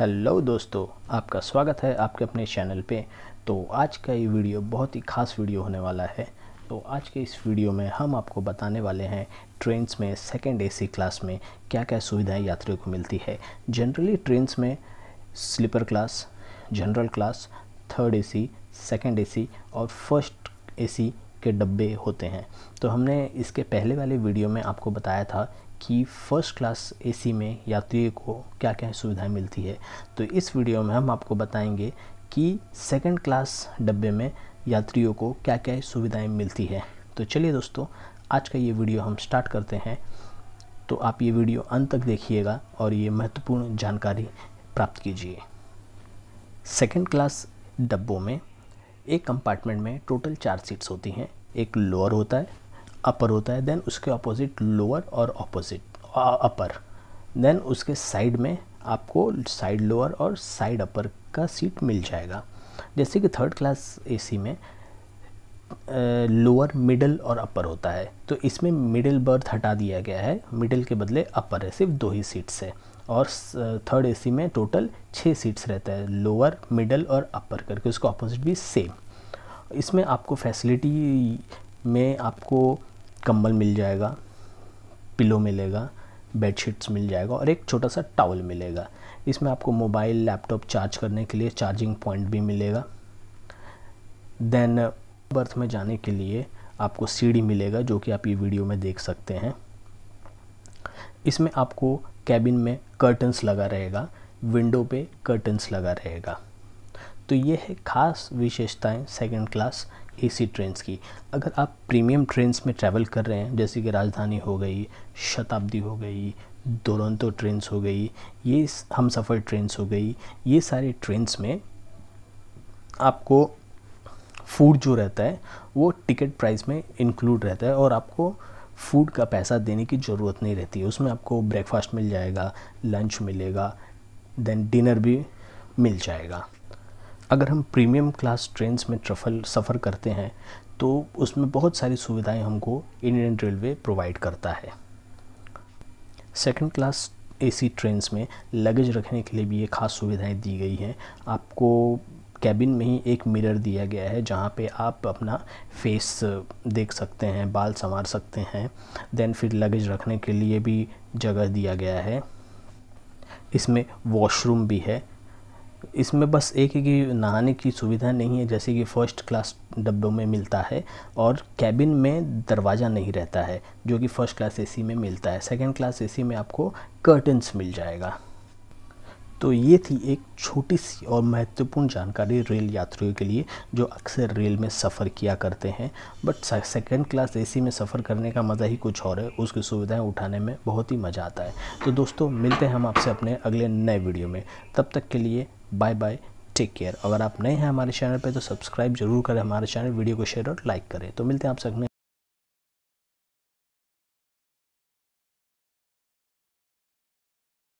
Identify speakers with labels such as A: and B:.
A: hello दोस्तों आपका स्वागत है आपके अपने चैनल पे तो आज का ये वीडियो बहुत ही खास वीडियो होने वाला है तो आज के इस वीडियो में हम आपको बताने वाले हैं ट्रेन्स में सेकेंड एसी क्लास में क्या क्या सुविधाएं यात्रियों को मिलती है जनरली ट्रेन्स में sleeper class general class third A second AC और फर्स्ट ए के डब्बे होते हैं तो हमने इसके पहले वाले वीडियो में आपको बताया था कि फ़र्स्ट क्लास एसी में यात्रियों को क्या क्या सुविधाएं मिलती है तो इस वीडियो में हम आपको बताएंगे कि सेकंड क्लास डब्बे में यात्रियों को क्या क्या सुविधाएं मिलती है तो चलिए दोस्तों आज का ये वीडियो हम स्टार्ट करते हैं तो आप ये वीडियो अंत तक देखिएगा और ये महत्वपूर्ण जानकारी प्राप्त कीजिए सेकंड क्लास डब्बों में एक कंपार्टमेंट में टोटल चार सीट्स होती हैं एक लोअर होता है अपर होता है देन उसके ऑपोजिट लोअर और ऑपोजिट अपर देन उसके साइड में आपको साइड लोअर और साइड अपर का सीट मिल जाएगा जैसे कि थर्ड क्लास एसी में लोअर मिडल और अपर होता है तो इसमें मिडिल बर्थ हटा दिया गया है मिडिल के बदले अपर है सिर्फ दो ही सीट्स है और थर्ड एसी में टोटल छः सीट्स रहता है लोअर मिडल और अपर करके उसका अपोजिट भी सेम इसमें आपको फैसिलिटी में आपको कंबल मिल जाएगा पिलो मिलेगा बेडशीट्स मिल जाएगा और एक छोटा सा टावल मिलेगा इसमें आपको मोबाइल लैपटॉप चार्ज करने के लिए चार्जिंग पॉइंट भी मिलेगा देन बर्थ में जाने के लिए आपको सीढ़ी मिलेगा जो कि आप ये वीडियो में देख सकते हैं इसमें आपको कैबिन में कर्टन्स लगा रहेगा विंडो पे कर्टन्स लगा रहेगा तो ये है खास विशेषताएं सेकंड क्लास एसी ट्रेन्स की अगर आप प्रीमियम ट्रेन्स में ट्रैवल कर रहे हैं जैसे कि राजधानी हो गई शताब्दी हो गई दुरंतो ट्रेन्स हो गई ये हम सफ़र ट्रेन्स हो गई ये सारे ट्रेन्स में आपको फूड जो रहता है वो टिकट प्राइस में इंक्लूड रहता है और आपको फूड का पैसा देने की ज़रूरत नहीं रहती है उसमें आपको ब्रेकफास्ट मिल जाएगा लंच मिलेगा देन डिनर भी मिल जाएगा अगर हम प्रीमियम क्लास ट्रेन में ट्रफल सफ़र करते हैं तो उसमें बहुत सारी सुविधाएं हमको इंडियन रेलवे प्रोवाइड करता है सेकंड क्लास एसी ट्रेन्स में लगेज रखने के लिए भी ये खास सुविधाएं दी गई हैं आपको कैबिन में ही एक मिरर दिया गया है जहाँ पे आप अपना फेस देख सकते हैं बाल संवार सकते हैं देन फिर लगेज रखने के लिए भी जगह दिया गया है इसमें वॉशरूम भी है इसमें बस एक ही नहाने की सुविधा नहीं है जैसे कि फ़र्स्ट क्लास डब्बों में मिलता है और कैबिन में दरवाज़ा नहीं रहता है जो कि फ़र्स्ट क्लास एसी में मिलता है सेकंड क्लास एसी में आपको कर्टन्स मिल जाएगा तो ये थी एक छोटी सी और महत्वपूर्ण जानकारी रेल यात्रियों के लिए जो अक्सर रेल में सफ़र किया करते हैं बट सेकेंड क्लास एसी में सफ़र करने का मज़ा ही कुछ और है उसकी सुविधाएं उठाने में बहुत ही मज़ा आता है तो दोस्तों मिलते हैं हम आपसे अपने अगले नए वीडियो में तब तक के लिए बाय बाय टेक केयर अगर आप नए हैं हमारे चैनल पर तो सब्सक्राइब जरूर करें हमारे चैनल वीडियो को शेयर और लाइक करें तो मिलते हैं आपसे अपने